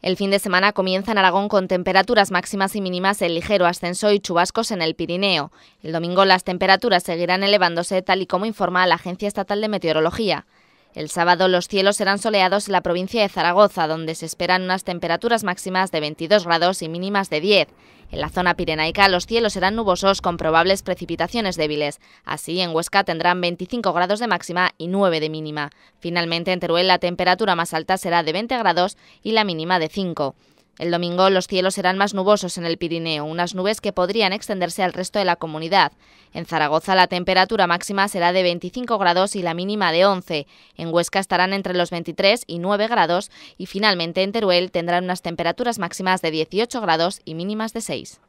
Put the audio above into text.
El fin de semana comienza en Aragón con temperaturas máximas y mínimas en ligero ascenso y chubascos en el Pirineo. El domingo las temperaturas seguirán elevándose tal y como informa la Agencia Estatal de Meteorología. El sábado los cielos serán soleados en la provincia de Zaragoza, donde se esperan unas temperaturas máximas de 22 grados y mínimas de 10. En la zona pirenaica los cielos serán nubosos con probables precipitaciones débiles. Así, en Huesca tendrán 25 grados de máxima y 9 de mínima. Finalmente, en Teruel la temperatura más alta será de 20 grados y la mínima de 5. El domingo los cielos serán más nubosos en el Pirineo, unas nubes que podrían extenderse al resto de la comunidad. En Zaragoza la temperatura máxima será de 25 grados y la mínima de 11. En Huesca estarán entre los 23 y 9 grados y finalmente en Teruel tendrán unas temperaturas máximas de 18 grados y mínimas de 6.